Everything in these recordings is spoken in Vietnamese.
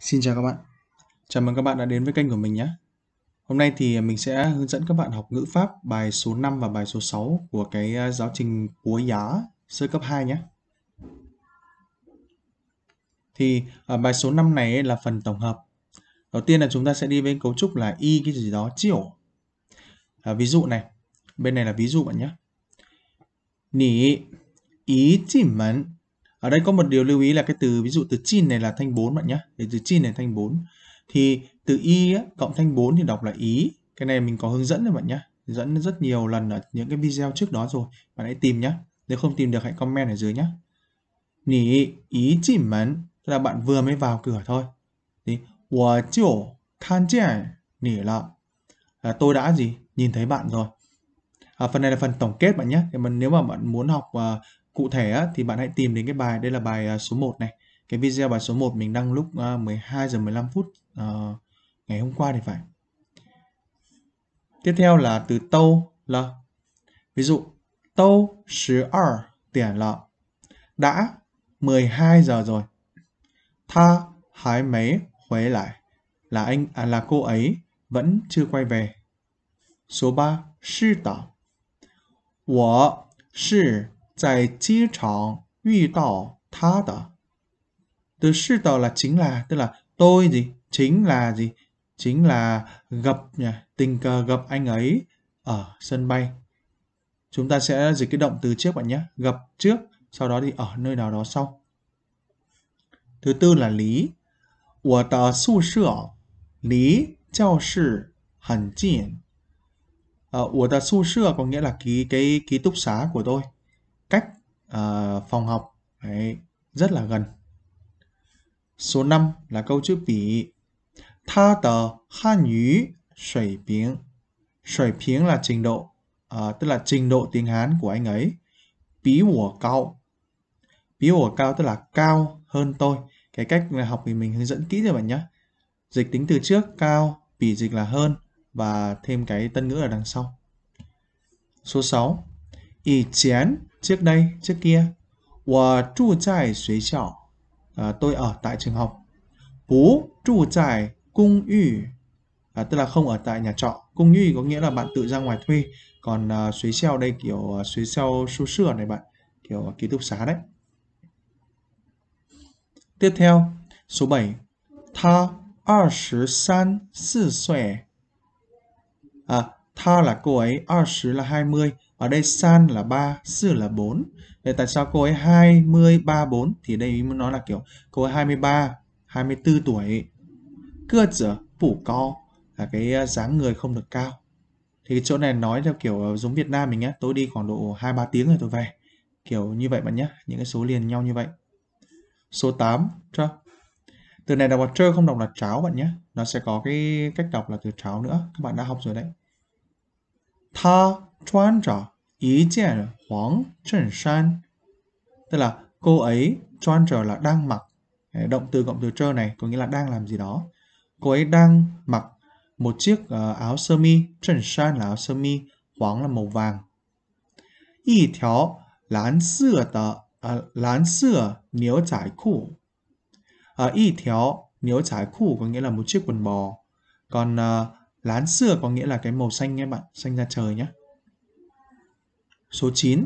Xin chào các bạn. Chào mừng các bạn đã đến với kênh của mình nhé. Hôm nay thì mình sẽ hướng dẫn các bạn học ngữ pháp bài số 5 và bài số 6 của cái à, giáo trình cuối giá sơ cấp 2 nhé. Thì ở à, bài số 5 này là phần tổng hợp. Đầu tiên là chúng ta sẽ đi với cấu trúc là y cái gì đó chiểu. À, ví dụ này, bên này là ví dụ bạn nhé. Nì ý chỉ mẫn ở đây có một điều lưu ý là cái từ ví dụ từ chin này là thanh 4 bạn nhé. cái từ chin này thanh 4. Thì từ y á, cộng thanh 4 thì đọc là ý. Cái này mình có hướng dẫn rồi bạn nhé. Dẫn rất nhiều lần ở những cái video trước đó rồi. Bạn hãy tìm nhé. Nếu không tìm được hãy comment ở dưới nhé. Nì ý chỉ mấn. là bạn vừa mới vào cửa thôi. Thì, Wà chiu khan chè nỉ là tôi đã gì nhìn thấy bạn rồi à, phần này là phần tổng kết bạn nhé thì mình nếu mà bạn muốn học à, cụ thể thì bạn hãy tìm đến cái bài đây là bài à, số 1 này cái video bài số 1 mình đăng lúc 12 à, giờ 15 phút à, ngày hôm qua thì phải tiếp theo là từ tâu là ví dụ tâu 12 tiền là đã 12 giờ rồi tha hái mấy huế lại là anh à, là cô ấy vẫn chưa quay về số 3 sư tỏ 我是在机场遇到他的。từ là chính là tức là tôi gì chính là gì chính là gặp nha tình cờ gặp anh ấy ở sân bay chúng ta sẽ dịch cái động từ trước bạn nhé gặp trước sau đó thì ở nơi nào đó sau thứ tư là lý 我的宿舍离教室很近。Ờ, 我的宿舍 có nghĩa là ký cái ký túc xá của tôi. Ờ, phòng học Đấy, rất là gần. Số 5 là câu chữ bỉ. Tha tờ Hàn ngữ sủy biếng. Sủy biếng là trình độ, uh, tức là trình độ tiếng Hán của anh ấy. Bí của cao. Bí của cao tức là cao hơn tôi. Cái cách học thì mình hướng dẫn kỹ rồi bạn nhé. Dịch tính từ trước cao, bỉ dịch là hơn và thêm cái tân ngữ ở đằng sau. Số 6以前 trước đây trước kia 我住在学校 à, tôi ở tại trường học 不住在公寓 à, tức là không ở tại nhà trọ công nhi có nghĩa là bạn tự ra ngoài thuê còn uh, à, suối xeo đây kiểu uh, à, suối xeo su sửa này bạn kiểu uh, ký túc xá đấy tiếp theo số 7 tha 23 4 tuổi à tha là cô ấy 20 er là 20 ở đây san là 3, sư là 4. Vậy tại sao cô ấy 20, 3, 4? Thì đây nói là kiểu cô ấy 23, 24 tuổi. cưa trở, phủ co là cái à, dáng người không được cao. Thì chỗ này nói theo kiểu à, giống Việt Nam mình nhé. Tôi đi khoảng độ 2-3 tiếng rồi tôi về. Kiểu như vậy bạn nhé. Những cái số liền nhau như vậy. Số 8, trơ. Từ này đọc là trơ không đọc là cháo bạn nhé. Nó sẽ có cái cách đọc là từ cháo nữa. Các bạn đã học rồi đấy. Tha 穿着一件黄衬衫 tức ấy choan là đang mặc eh, động này có nghĩa là đang làm gì đó ấy đang mặc một chiếc ờ, áo sơ mi trần san là áo sơ mi hoàng là màu vàng y thiếu lán sữa tờ ờ, lán sữa nếu trải khu uh, ờ, y thiếu nếu trải khu có nghĩa là một chiếc quần bò còn uh, lán sữa có nghĩa là cái màu xanh nhé bạn xanh ra trời nhé số 9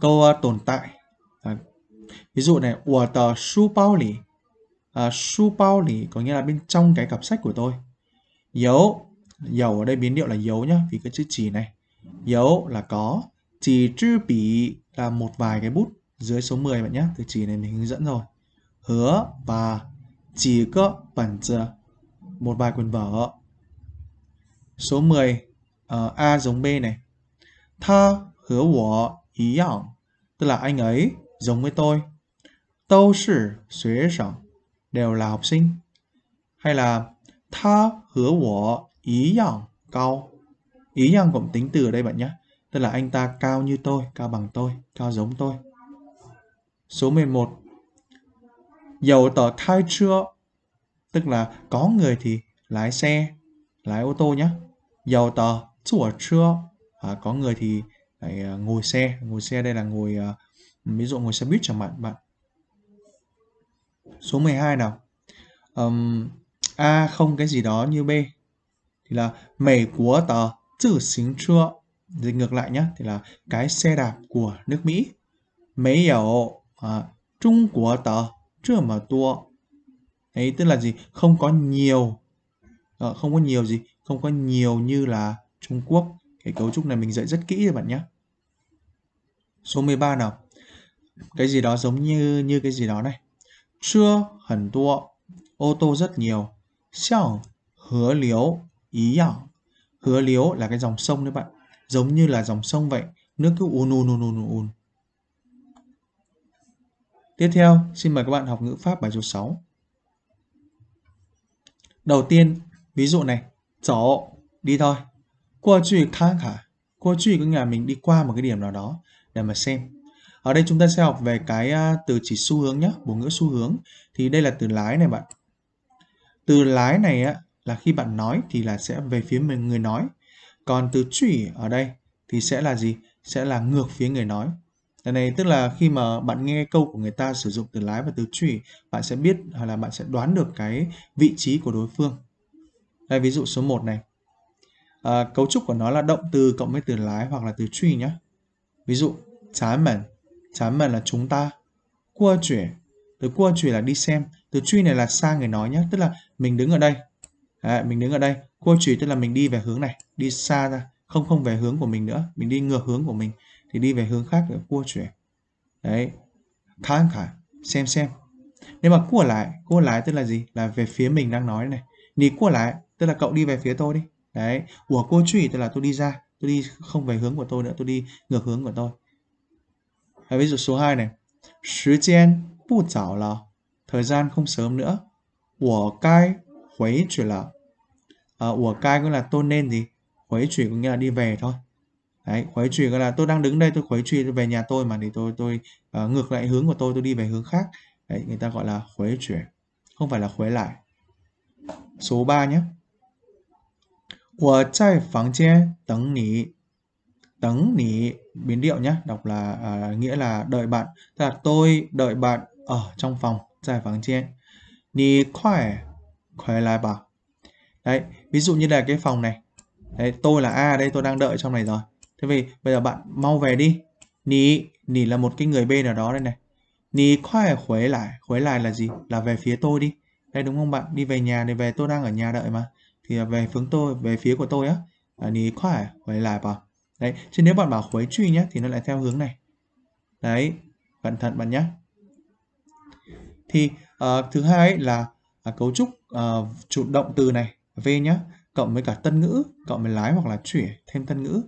câu uh, tồn tại à, ví dụ này của tờ su bao lì à, su bao lì có nghĩa là bên trong cái cặp sách của tôi dấu dầu ở đây biến điệu là dấu nhá vì cái chữ chỉ này dấu là có chỉ chữ bị là một vài cái bút dưới số 10 bạn nhé từ chỉ này mình hướng dẫn rồi hứa và chỉ có bản giờ một vài quyển vở số 10 uh, ờ, A giống B này tha 和我一样, tức là anh ấy giống với tôi. đều là học sinh. Hay là tha hứa wo ý yang cao. Ý yang cũng tính từ đây bạn nhé. Tức là anh ta cao như tôi, cao bằng tôi, cao giống tôi. Số 11. Dầu tờ khai chưa, tức là có người thì lái xe, lái ô tô nhé. Dầu tờ chủa chưa, à, có người thì Đấy, à, ngồi xe ngồi xe đây là ngồi à, ví dụ ngồi xe buýt chẳng hạn bạn số 12 nào um, a không cái gì đó như b thì là mày của tờ tự xính chua dịch ngược lại nhé thì là cái xe đạp của nước mỹ mấy hiểu à, trung của tờ chưa mà tua ấy tức là gì không có nhiều à, không có nhiều gì không có nhiều như là trung quốc cái cấu trúc này mình dạy rất kỹ rồi bạn nhé. Số 13 nào. Cái gì đó giống như như cái gì đó này. Chưa hẳn tua, ô tô rất nhiều. Xiao hứa liếu, ý yảo. À? Hứa liếu là cái dòng sông đấy bạn. Giống như là dòng sông vậy. Nước cứ un un un un un. Tiếp theo, xin mời các bạn học ngữ pháp bài số 6. Đầu tiên, ví dụ này, chỗ, đi thôi. Qua chuyện khang hả? Qua chuyện có nghĩa là mình đi qua một cái điểm nào đó để mà xem. Ở đây chúng ta sẽ học về cái à, từ chỉ xu hướng nhé, bổ ngữ xu hướng. Thì đây là từ lái này bạn. Từ lái này á, là khi bạn nói thì là sẽ về phía mình người nói. Còn từ chỉ ở đây thì sẽ là gì? Sẽ là ngược phía người nói. Đây này tức là khi mà bạn nghe câu của người ta sử dụng từ lái và từ chỉ, bạn sẽ biết hoặc là bạn sẽ đoán được cái vị trí của đối phương. Đây ví dụ số 1 này à, cấu trúc của nó là động từ cộng với từ lái hoặc là từ truy nhé. Ví dụ, chán mẩn, chán mẩn là chúng ta, cua chuyển, từ cua chuyển là đi xem, từ truy này là sang người nói nhé, tức là mình đứng ở đây, Đấy, mình đứng ở đây, cua chuyển tức là mình đi về hướng này, đi xa ra, không không về hướng của mình nữa, mình đi ngược hướng của mình, thì đi về hướng khác để cua chuyển. Đấy, khán khả, xem xem. Nếu mà cua lại, cua lại tức là gì? Là về phía mình đang nói này. Nì cua lại, tức là cậu đi về phía tôi đi đấy của cô chủy tức là tôi đi ra tôi đi không về hướng của tôi nữa tôi đi ngược hướng của tôi à, ví dụ số 2 này thời gian bu chảo là thời gian không sớm nữa của cai huế chuyển là à, của cai có là tôi nên gì huế chuyển có nghĩa là đi về thôi đấy khuấy trùy gọi là tôi đang đứng đây tôi khuấy trùy về nhà tôi mà thì tôi tôi uh, ngược lại hướng của tôi tôi đi về hướng khác đấy người ta gọi là khuấy chuyển không phải là khuấy lại số 3 nhé biến điệu nhé đọc là à, nghĩa là đợi bạn tức là tôi đợi bạn ở trong phòng giải phòng trên ni khỏe khỏe lại bảo đấy ví dụ như là cái phòng này đấy tôi là a đây tôi đang đợi trong này rồi thế vì bây giờ bạn mau về đi ni ni là một cái người b nào đó đây này ni khỏe khuế lại khuế lại là gì là về phía tôi đi đây đúng không bạn đi về nhà thì về tôi đang ở nhà đợi mà thì à, về hướng tôi về phía của tôi á à, thì có phải hồi lại vào đấy chứ nếu bạn bảo khuấy truy nhé thì nó lại theo hướng này đấy cẩn thận bạn nhé thì uh, thứ hai là uh, cấu trúc uh, chủ động từ này v nhé cộng với cả tân ngữ cộng với lái hoặc là chuyển thêm tân ngữ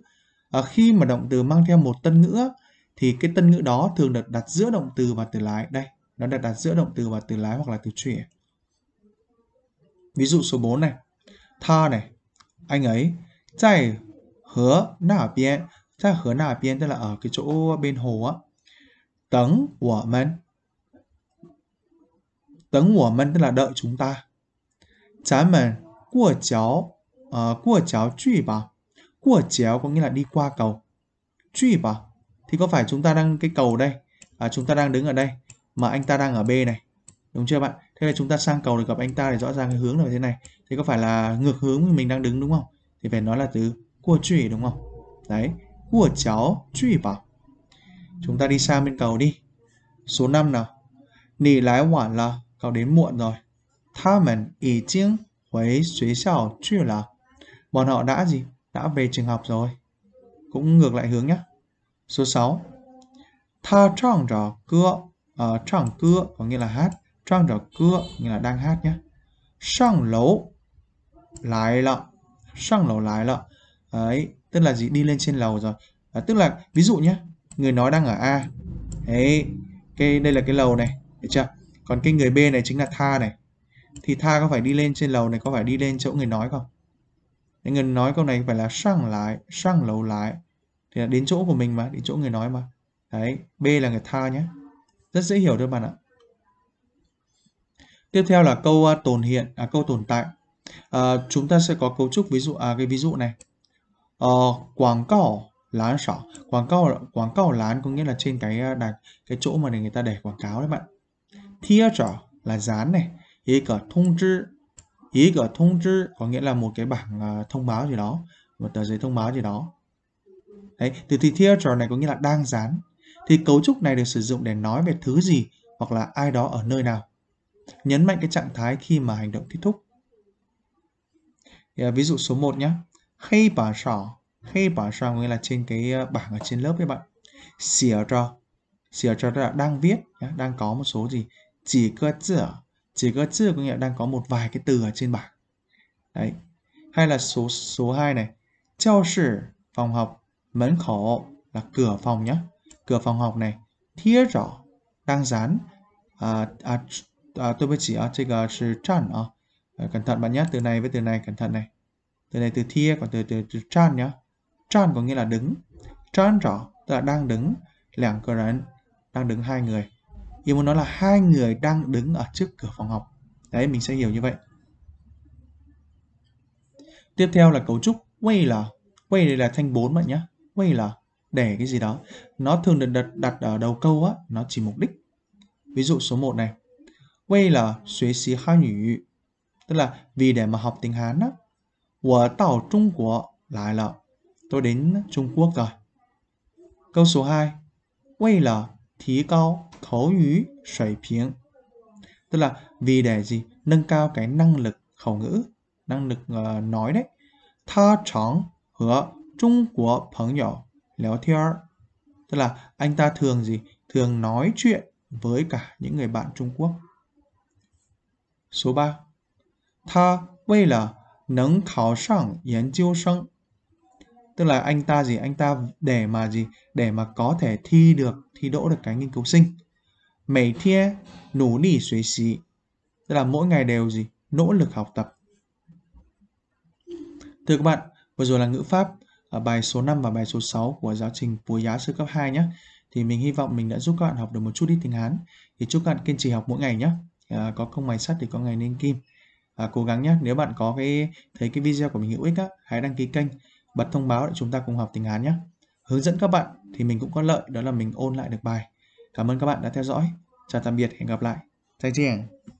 uh, khi mà động từ mang theo một tân ngữ thì cái tân ngữ đó thường được đặt giữa động từ và từ lái đây nó được đặt giữa động từ và từ lái hoặc là từ chuyển ví dụ số 4 này 他 này, anh ấy, tại hứa nà biên, tại hứa nà biên, tức là ở cái chỗ bên hồ á. Tấn của mình. Tấn của mình tức là đợi chúng ta. Chán mình, của cháu, uh, của cháu truy bảo. qua chéo có nghĩa là đi qua cầu. Truy bảo. Thì có phải chúng ta đang cái cầu đây, à, chúng ta đang đứng ở đây, mà anh ta đang ở B này. Đúng chưa bạn? thế là chúng ta sang cầu để gặp anh ta thì rõ ràng cái hướng là thế này thì có phải là ngược hướng mình đang đứng đúng không thì phải nói là từ của chủy đúng không đấy của cháu chủy bảo chúng ta đi sang bên cầu đi số 5 nào nì lái hoãn là cậu đến muộn rồi tha mình ý chiếng với suy xảo chủy là bọn họ đã gì đã về trường học rồi cũng ngược lại hướng nhé số 6 tha trọng trò cưa ở ờ, trọng cưa có nghĩa là hát trang trở cưa nghĩa là đang hát nhé sang lấu lại lợ sang lầu lại lợ ấy tức là gì đi lên trên lầu rồi à, tức là ví dụ nhé người nói đang ở a ấy cái đây là cái lầu này được chưa còn cái người b này chính là tha này thì tha có phải đi lên trên lầu này có phải đi lên chỗ người nói không Nên người nói câu này phải là sang lại sang lầu lại thì là đến chỗ của mình mà đến chỗ người nói mà đấy b là người tha nhé rất dễ hiểu thôi bạn ạ Tiếp theo là câu à, tồn hiện, à, câu tồn tại. À, chúng ta sẽ có cấu trúc ví dụ à, cái ví dụ này. Ờ, quảng cáo lán sỏ. Quảng cáo quảng cáo lán có nghĩa là trên cái à, đặt cái chỗ mà để người ta để quảng cáo đấy bạn. Thia trỏ là dán này. Ý cả thông 知, ý cả có nghĩa là một cái bảng à, thông báo gì đó, một tờ giấy thông báo gì đó. Đấy, từ thì thia trỏ này có nghĩa là đang dán. Thì cấu trúc này được sử dụng để nói về thứ gì hoặc là ai đó ở nơi nào nhấn mạnh cái trạng thái khi mà hành động kết thúc. Ví dụ số 1 nhé. Khi bà sỏ, khi bà sỏ nghĩa là trên cái ờ, bảng ở trên lớp các bạn. Xỉa cho xỉa cho là đang viết, đang có một số gì. Chỉ cơ chữ chỉ cơ chữ có nghĩa là đang có một vài cái từ ở trên bảng. Đấy. Hay là số số 2 này. Chào sư, phòng học, mẫn khổ là cửa phòng nhé. Cửa phòng học này. Thiết rõ, đang dán. À, à, à, tôi mới chỉ à, chơi gà sự chan à. à cẩn thận bạn nhé từ này với từ này cẩn thận này từ này từ thia còn từ từ, từ chan nhá chan có nghĩa là đứng chan rõ tức là đang đứng lẻng cửa rắn đang đứng hai người yêu muốn nói là hai người đang đứng ở trước cửa phòng học đấy mình sẽ hiểu như vậy tiếp theo là cấu trúc quay là quay đây là thanh bốn bạn nhé quay là để cái gì đó nó thường được đặt đặt ở đầu câu á nó chỉ mục đích ví dụ số 1 này 为了学习汉语，tức là vì để mà học tiếng Hán á. 我到中国来了，tôi đến Trung Quốc rồi. Câu số 2, 为了提高口语水平，tức là vì để gì? Nâng cao cái năng lực khẩu ngữ, năng lực nói đấy. Tha chóng là anh ta thường gì? Thường nói chuyện với cả những người bạn Trung Quốc số 八，他为了能考上研究生，tức là anh ta gì anh ta để mà gì để mà có thể thi được thi đỗ được cái nghiên cứu sinh. Mấy thiên nỗ đi suy xí, tức là mỗi ngày đều gì nỗ lực học tập. Thưa các bạn, vừa rồi là ngữ pháp ở à, bài số 5 và bài số 6 của giáo trình cuối giá Sơ cấp 2 nhé. Thì mình hy vọng mình đã giúp các bạn học được một chút ít tiếng Hán. Thì chúc các bạn kiên trì học mỗi ngày nhé à, có công máy sắt thì có ngày nên kim à, cố gắng nhé nếu bạn có cái thấy cái video của mình hữu ích á, hãy đăng ký kênh bật thông báo để chúng ta cùng học tiếng Hán nhé hướng dẫn các bạn thì mình cũng có lợi đó là mình ôn lại được bài cảm ơn các bạn đã theo dõi chào tạm biệt hẹn gặp lại lại 再见